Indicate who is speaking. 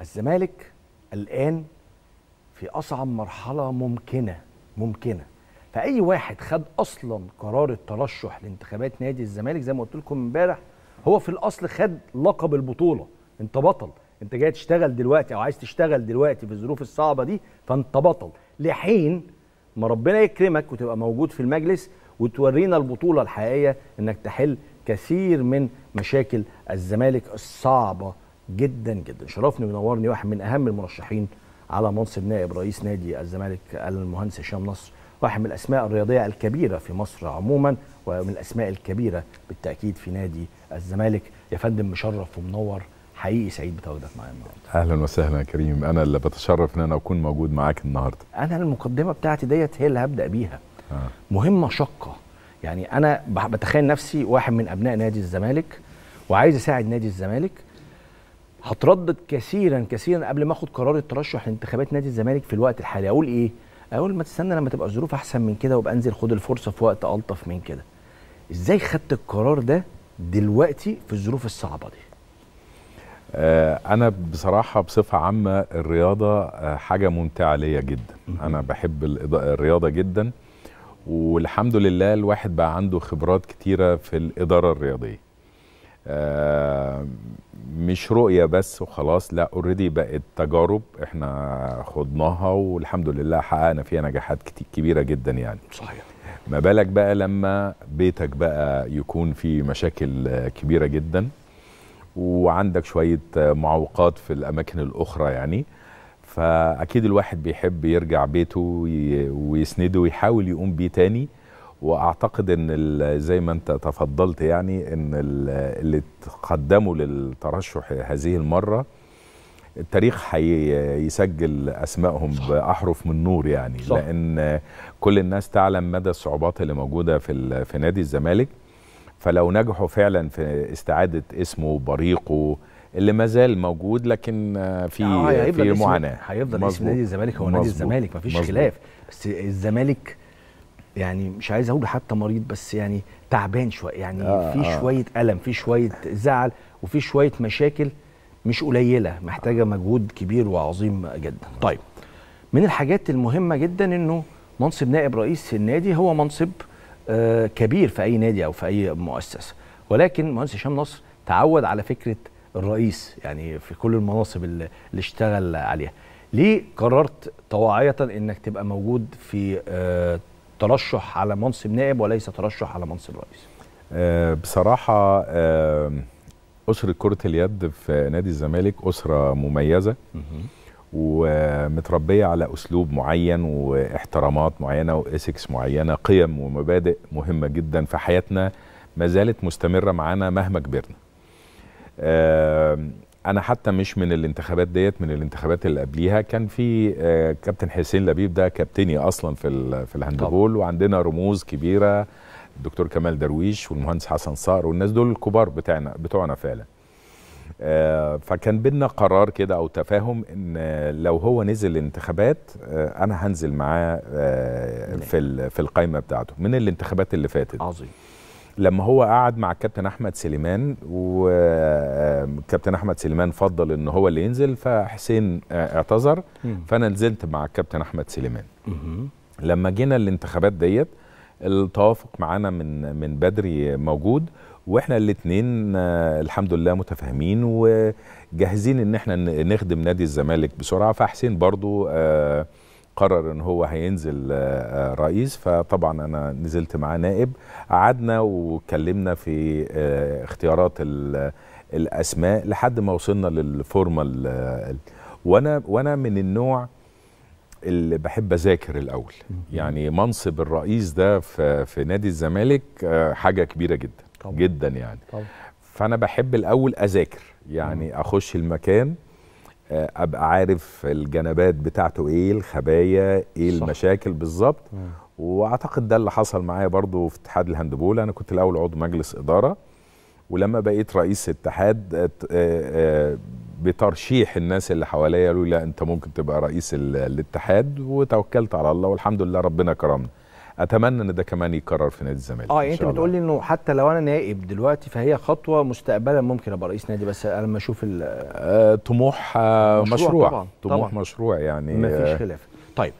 Speaker 1: الزمالك الان في اصعب مرحله ممكنه ممكنه فاي واحد خد اصلا قرار الترشح لانتخابات نادي الزمالك زي ما قلت لكم امبارح هو في الاصل خد لقب البطوله انت بطل انت جاي تشتغل دلوقتي او عايز تشتغل دلوقتي في الظروف الصعبه دي فانت بطل لحين ما ربنا يكرمك وتبقى موجود في المجلس وتورينا البطوله الحقيقيه انك تحل كثير من مشاكل الزمالك الصعبه جدا جدا شرفني ونورني واحد من اهم المرشحين على منصب نائب رئيس نادي الزمالك المهندس هشام نصر واحد من الاسماء الرياضيه الكبيره في مصر عموما ومن الاسماء الكبيره بالتاكيد في نادي الزمالك يا فندم مشرف ومنور حقيقي سعيد بتواجدك معايا
Speaker 2: النهارده اهلا وسهلا يا كريم انا اللي بتشرف ان انا اكون موجود معاك النهارده
Speaker 1: انا المقدمه بتاعتي ديت هي اللي هبدا بيها آه. مهمه شاقه يعني انا بتخيل نفسي واحد من ابناء نادي الزمالك وعايز اساعد نادي الزمالك هتردد كثيرا كثيرا قبل ما اخد قرار الترشح لانتخابات نادي الزمالك في الوقت الحالي اقول ايه اقول ما تستنى لما تبقى الظروف احسن من كده وابقى انزل خد الفرصه في وقت الطف من كده ازاي خدت القرار
Speaker 2: ده دلوقتي في الظروف الصعبه دي آه، انا بصراحه بصفه عامه الرياضه آه، حاجه ممتعه ليا جدا انا بحب الرياضه جدا والحمد لله الواحد بقى عنده خبرات كتيره في الاداره الرياضيه آه، مش رؤيه بس وخلاص لا اوريدي بقت تجارب احنا خضناها والحمد لله حققنا فيها نجاحات كتير كبيره جدا يعني صحيح ما بالك بقى لما بيتك بقى يكون في مشاكل كبيره جدا وعندك شويه معوقات في الاماكن الاخرى يعني فاكيد الواحد بيحب يرجع بيته ويسنده ويحاول يقوم بيه تاني واعتقد ان زي ما انت تفضلت يعني ان اللي تقدموا للترشح هذه المره التاريخ هيسجل اسمائهم باحرف من نور يعني صح. لان كل الناس تعلم مدى الصعوبات اللي موجوده في في نادي الزمالك فلو نجحوا فعلا في استعاده اسمه وبريقه اللي ما زال موجود لكن في آه في معاناه هيفضل اسم نادي الزمالك هو نادي الزمالك مفيش مزبوط. خلاف
Speaker 1: بس الزمالك يعني مش عايز اقول حتى مريض بس يعني تعبان شويه يعني آه في آه. شويه الم في شويه زعل وفي شويه مشاكل مش قليله محتاجه مجهود كبير وعظيم جدا طيب من الحاجات المهمه جدا انه منصب نائب رئيس النادي هو منصب آه كبير في اي نادي او في اي مؤسسه ولكن مهندس هشام نصر تعود على فكره الرئيس يعني في كل المناصب اللي اشتغل عليها ليه قررت طواعيه انك تبقى موجود في آه ترشح على منصب نائب وليس ترشح على منصب رئيس
Speaker 2: آه، بصراحه آه، أسرة كرة اليد في نادي الزمالك أسرة مميزة ومتربية على أسلوب معين واحترامات معينة وإسكس معينة قيم ومبادئ مهمة جدا في حياتنا ما زالت مستمرة معانا مهما كبرنا آه، انا حتى مش من الانتخابات ديت من الانتخابات اللي قبليها كان في آه، كابتن حسين لبيب ده كابتني اصلا في في الهاندبول وعندنا رموز كبيره الدكتور كمال درويش والمهندس حسن صقر والناس دول الكبار بتاعنا بتوعنا فعلا آه، فكان بينا قرار كده او تفاهم ان لو هو نزل الانتخابات آه، انا هنزل معاه نعم. في في القائمه بتاعته من الانتخابات اللي فاتت عظيم لما هو قعد مع الكابتن احمد سليمان وكابتن احمد سليمان فضل ان هو اللي ينزل فحسين اعتذر فانا نزلت مع الكابتن احمد سليمان لما جينا الانتخابات ديت التوافق معانا من من بدري موجود واحنا الاثنين آه، الحمد لله متفاهمين وجاهزين ان احنا نخدم نادي الزمالك بسرعه فحسين برضو آه قرر ان هو هينزل آه، آه، رئيس فطبعا انا نزلت معاه نائب قعدنا واتكلمنا في آه، اختيارات الاسماء لحد ما وصلنا للفورمال وانا وانا من النوع اللي بحب اذاكر الاول يعني منصب الرئيس ده في, في نادي الزمالك حاجه كبيره جدا طبعا. جدا يعني طبعا. فانا بحب الاول اذاكر يعني اخش المكان آه، ابقى عارف الجنبات بتاعته ايه الخبايا ايه صح. المشاكل بالظبط واعتقد ده اللي حصل معايا برضو في اتحاد الهاندبول انا كنت الاول عضو مجلس اداره ولما بقيت رئيس اتحاد آه، آه، بترشيح الناس اللي حواليا قالوا لا انت ممكن تبقى رئيس الاتحاد وتوكلت على الله والحمد لله ربنا كرمنا اتمنى ان ده كمان يتكرر في نادي الزمالك اه يعني
Speaker 1: انت بتقول لي انه حتى لو انا نائب دلوقتي فهي خطوه مستقبلا ممكن ابقى رئيس نادي بس لما اشوف آه طموح آه مشروع, مشروع طبعا طموح طبعا مشروع يعني ما فيش آه. خلاف طيب